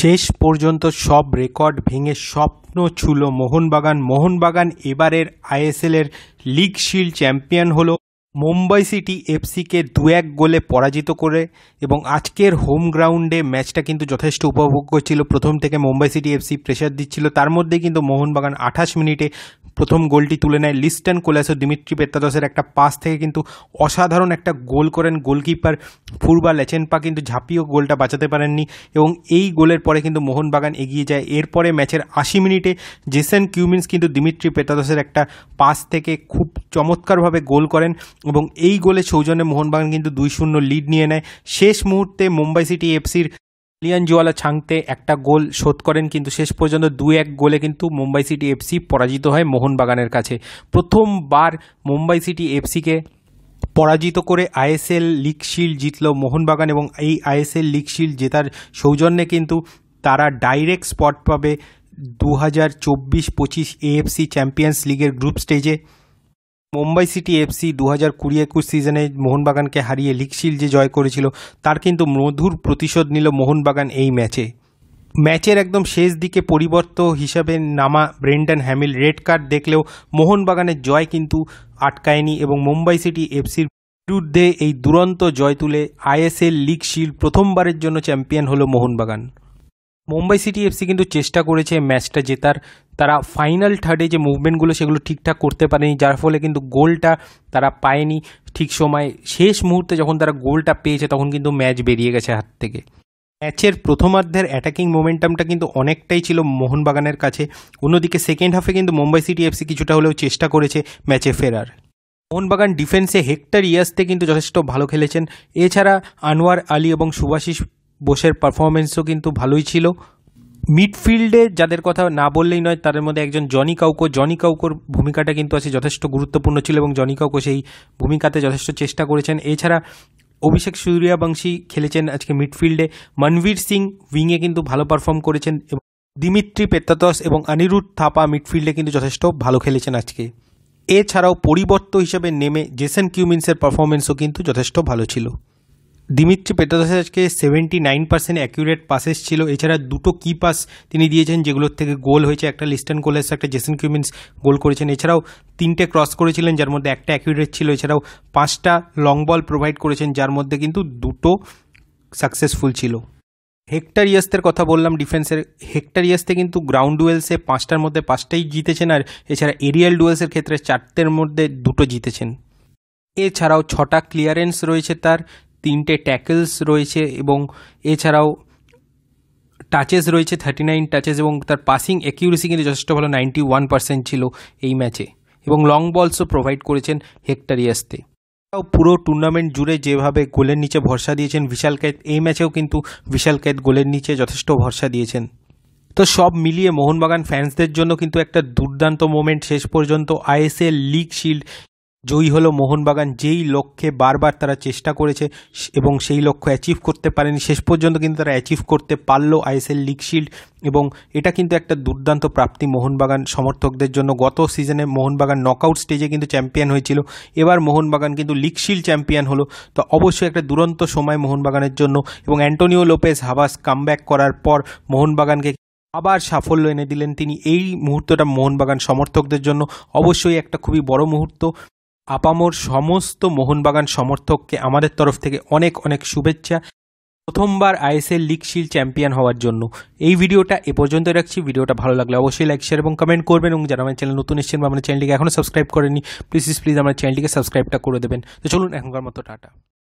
শেষ পর্যন্ত সব রেকর্ড ভেঙে স্বপ্ন ছুল মোহনবাগান মোহনবাগান এবারের আইএসএলের লিগ শিল্ড চ্যাম্পিয়ন হলো মুম্বাই সিটি এফসিকে দু এক গোলে পরাজিত করে এবং আজকের হোম গ্রাউন্ডে ম্যাচটা কিন্তু যথেষ্ট উপভোগ্য ছিল প্রথম থেকে মুম্বাই সিটি এফসি প্রেশার দিচ্ছিল তার মধ্যে কিন্তু মোহনবাগান আঠাশ মিনিটে প্রথম গোলটি তুলে নেয় লিস্টন কোলাসো দিমিত্রি পেত্তাদসের একটা পাস থেকে কিন্তু অসাধারণ একটা গোল করেন গোলকিপার ফুরবা লেচেনপা কিন্তু ঝাঁপিয়েও গোলটা বাঁচাতে পারেননি এবং এই গোলের পরে কিন্তু মোহনবাগান এগিয়ে যায় এরপরে ম্যাচের আশি মিনিটে জেসন কিউমিন্স কিন্তু দিমিত্রি পেত্তাদসের একটা পাস থেকে খুব চমৎকারভাবে গোল করেন এবং এই গোলে সৌজন্যে মোহনবাগান কিন্তু দুই শূন্য লিড নিয়ে নেয় শেষ মুহূর্তে মুম্বাই সিটি এফসির লিয়ান জুয়ালা ছাংতে একটা গোল শোধ করেন কিন্তু শেষ পর্যন্ত দু এক গোলে কিন্তু মুম্বাই সিটি এফসি পরাজিত হয় মোহনবাগানের কাছে প্রথমবার মুম্বাই সিটি এফসিকে পরাজিত করে আইএসএল লিগ শিল্ড জিতল মোহনবাগান এবং এই আইএসএল লিগ শিল্ড জেতার সৌজন্যে কিন্তু তারা ডাইরেক্ট স্পট পাবে দু হাজার চব্বিশ পঁচিশ এএফসি চ্যাম্পিয়ন্স লিগের গ্রুপ স্টেজে মুম্বাই সিটি এফসি দু হাজার কুড়ি একুশ সিজনে মোহনবাগানকে হারিয়ে লিগশিল যে জয় করেছিল তার কিন্তু মধুর প্রতিশোধ নিল মোহনবাগান এই ম্যাচে ম্যাচের একদম শেষ দিকে পরিবর্ত হিসাবে নামা ব্রেন্ডন হ্যামিল রেড কার্ড দেখলেও মোহনবাগানের জয় কিন্তু আটকায়নি এবং মুম্বাই সিটি এফসির বিরুদ্ধে এই দুরন্ত জয় তুলে আইএসএল লিগ শিল্ড প্রথমবারের জন্য চ্যাম্পিয়ন হলো মোহনবাগান মুম্বাই সিটি এফসি কিন্তু চেষ্টা করেছে ম্যাচটা জেতার তারা ফাইনাল থার্ডে যে মুভমেন্টগুলো সেগুলো ঠিকঠাক করতে পারেনি যার ফলে কিন্তু গোলটা তারা পায়নি ঠিক সময় শেষ মুহূর্তে যখন তারা গোলটা পেয়েছে তখন কিন্তু ম্যাচ বেরিয়ে গেছে হাত থেকে ম্যাচের প্রথমার্ধের অ্যাটাকিং মোমেন্টামটা কিন্তু অনেকটাই ছিল মোহনবাগানের কাছে অন্যদিকে সেকেন্ড হাফে কিন্তু মুম্বাই সিটি এফসি কিছুটা হলেও চেষ্টা করেছে ম্যাচে ফেরার মোহনবাগান ডিফেন্সে হেক্টর ইয়াসতে কিন্তু যথেষ্ট ভালো খেলেছেন এছাড়া আনোয়ার আলী এবং সুভাশিস বোসের পারফরমেন্সও কিন্তু ভালোই ছিল মিডফিল্ডে যাদের কথা না বললেই নয় তাদের মধ্যে একজন জনি কাউকো জনি কাউকোর ভূমিকাটা কিন্তু আছে যথেষ্ট গুরুত্বপূর্ণ ছিল এবং জনি কাউকো সেই ভূমিকাতে যথেষ্ট চেষ্টা করেছেন এছাড়া অভিষেক সূর্যাবংশী খেলেছেন আজকে মিডফিল্ডে মনবীর সিং উইংয়ে কিন্তু ভালো পারফর্ম করেছেন এবং দিমিত্রি পেত্তাতস এবং অনিরুদ্ধ থাপা মিডফিল্ডে কিন্তু যথেষ্ট ভালো খেলেছেন আজকে এছাড়াও পরিবর্ত হিসেবে নেমে জেসেন কিউমিন্সের পারফরমেন্সও কিন্তু যথেষ্ট ভালো ছিল দিমিত্রি পেতদাসকে seventy nine percent accurate passes ছিল এছাড়া দুটো কি পাস তিনি দিয়েছেন যেগুলোর থেকে গোল হয়েছে একটা লিস্টন কোলেস একটা জেসন কিউমিন্স গোল করেছেন এছাড়াও তিনটে ক্রস করেছিলেন যার মধ্যে একটা অ্যাকিউরেট ছিল এছাড়াও পাঁচটা লং বল প্রোভাইড করেছেন যার মধ্যে কিন্তু দুটো সাকসেসফুল ছিল হেক্টর ইয়াসের কথা বললাম ডিফেন্সের হেক্টর ইয়াসতে কিন্তু গ্রাউন্ড ডুয়েলসে পাঁচটার মধ্যে পাঁচটাই জিতেছেন আর এছাড়া এরিয়াল ডুয়েলসের ক্ষেত্রে চারটের মধ্যে দুটো জিতেছেন এছাড়াও ছটা ক্লিয়ারেন্স রয়েছে তার তিনটে ট্যাকেলস রয়েছে এবং এছাড়াও টাচেস রয়েছে থার্টি নাইন টাচেস এবং তার পাসিং অ্যাকিউরেসি কিন্তু যথেষ্ট ভালো নাইনটি ওয়ান পার্সেন্ট ছিল এই ম্যাচে এবং লং বলসও প্রোভাইড করেছেন হেক্টারিয়াসতে পুরো টুর্নামেন্ট জুড়ে যেভাবে গোলের নিচে ভরসা দিয়েছেন বিশাল ক্যাত এই ম্যাচেও কিন্তু বিশাল ক্যাত গোলের নিচে যথেষ্ট ভরসা দিয়েছেন তো সব মিলিয়ে মোহনবাগান ফ্যান্সদের জন্য কিন্তু একটা দুর্দান্ত মোমেন্ট শেষ পর্যন্ত আইএসএল লিগ শিল্ড জয়ী হলো মোহনবাগান যেই লক্ষ্যে বারবার তারা চেষ্টা করেছে এবং সেই লক্ষ্য অ্যাচিভ করতে পারেনি শেষ পর্যন্ত কিন্তু তারা অ্যাচিভ করতে পারলো আইএসএল লিগ শিল্ড এবং এটা কিন্তু একটা দুর্দান্ত প্রাপ্তি মোহনবাগান সমর্থকদের জন্য গত সিজনে মোহনবাগান নকআউট স্টেজে কিন্তু চ্যাম্পিয়ন হয়েছিল এবার মোহনবাগান কিন্তু লিগ শিল্ড চ্যাম্পিয়ন হলো তো অবশ্যই একটা দুরন্ত সময় মোহনবাগানের জন্য এবং অ্যান্টোনিও লোপেস হাবাস কামব্যাক করার পর মোহনবাগানকে আবার সাফল্য এনে দিলেন তিনি এই মুহূর্তটা মোহনবাগান সমর্থকদের জন্য অবশ্যই একটা খুবই বড় মুহূর্ত আপামোর সমস্ত মোহনবাগান সমর্থককে আমাদের তরফ থেকে অনেক অনেক শুভেচ্ছা প্রথমবার আইএসএল লিগ শিল চ্যাম্পিয়ন হওয়ার জন্য এই ভিডিওটা এ পর্যন্ত রাখছি ভিডিওটা ভালো লাগলে অবশ্যই লাইক শেয়ার এবং কমেন্ট করবেন এবং যারা আমার চ্যানেল নতুন এসেছেন বা আমার চ্যানেলটিকে এখনও সাবস্ক্রাইব করেনি প্লিজ প্লিজ আমার চ্যানেলটিকে সাবস্ক্রাইবটা করে দেবেন তো চলুন এখনকার মতো টাটা